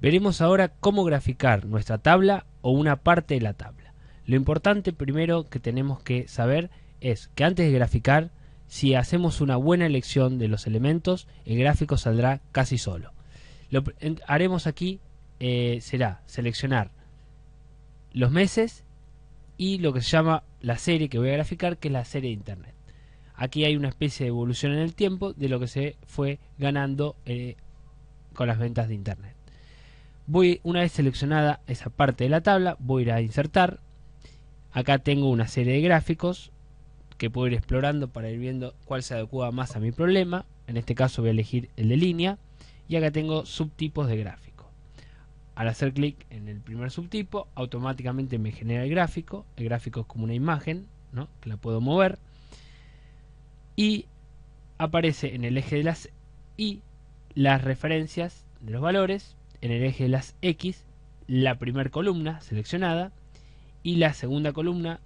Veremos ahora cómo graficar nuestra tabla o una parte de la tabla. Lo importante primero que tenemos que saber es que antes de graficar, si hacemos una buena elección de los elementos, el gráfico saldrá casi solo. Lo haremos aquí eh, será seleccionar los meses y lo que se llama la serie que voy a graficar, que es la serie de Internet. Aquí hay una especie de evolución en el tiempo de lo que se fue ganando eh, con las ventas de Internet voy una vez seleccionada esa parte de la tabla voy a ir a insertar acá tengo una serie de gráficos que puedo ir explorando para ir viendo cuál se adecua más a mi problema en este caso voy a elegir el de línea y acá tengo subtipos de gráfico al hacer clic en el primer subtipo automáticamente me genera el gráfico el gráfico es como una imagen ¿no? que la puedo mover y aparece en el eje de las y las referencias de los valores en el eje de las X la primera columna seleccionada y la segunda columna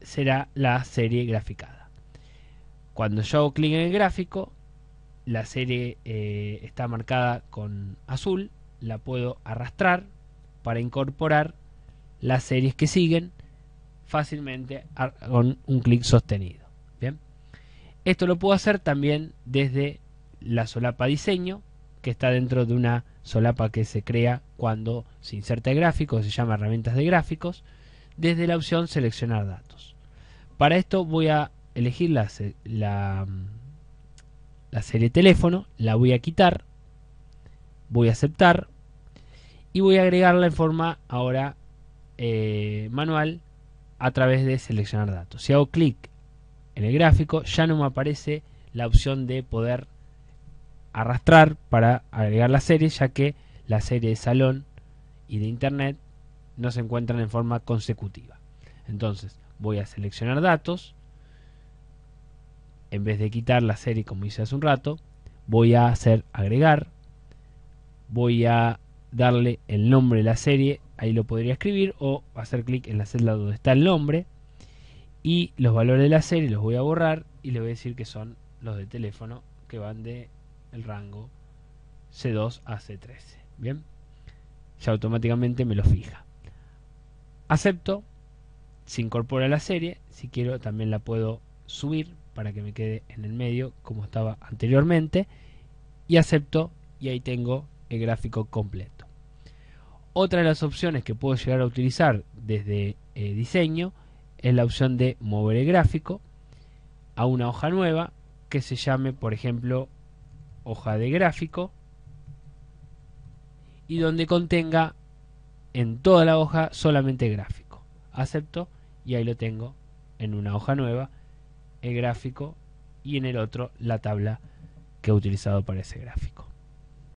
será la serie graficada. Cuando yo hago clic en el gráfico, la serie eh, está marcada con azul, la puedo arrastrar para incorporar las series que siguen fácilmente con un clic sostenido. Bien. Esto lo puedo hacer también desde la solapa diseño que está dentro de una solapa que se crea cuando se inserta el gráfico, se llama herramientas de gráficos, desde la opción seleccionar datos. Para esto voy a elegir la, la, mm, la serie teléfono, la voy a quitar, voy a aceptar y voy a agregarla en forma ahora eh, manual a través de seleccionar datos. Si hago clic en el gráfico ya no me aparece la opción de poder arrastrar para agregar la serie ya que la serie de salón y de internet no se encuentran en forma consecutiva. Entonces voy a seleccionar datos, en vez de quitar la serie como hice hace un rato, voy a hacer agregar, voy a darle el nombre de la serie, ahí lo podría escribir o hacer clic en la celda donde está el nombre y los valores de la serie los voy a borrar y le voy a decir que son los de teléfono que van de el rango C2 a C13. Bien, ya automáticamente me lo fija. Acepto, se incorpora la serie. Si quiero, también la puedo subir para que me quede en el medio como estaba anteriormente. Y acepto, y ahí tengo el gráfico completo. Otra de las opciones que puedo llegar a utilizar desde eh, diseño es la opción de mover el gráfico a una hoja nueva que se llame, por ejemplo, hoja de gráfico y donde contenga en toda la hoja solamente gráfico. Acepto y ahí lo tengo en una hoja nueva, el gráfico y en el otro la tabla que he utilizado para ese gráfico.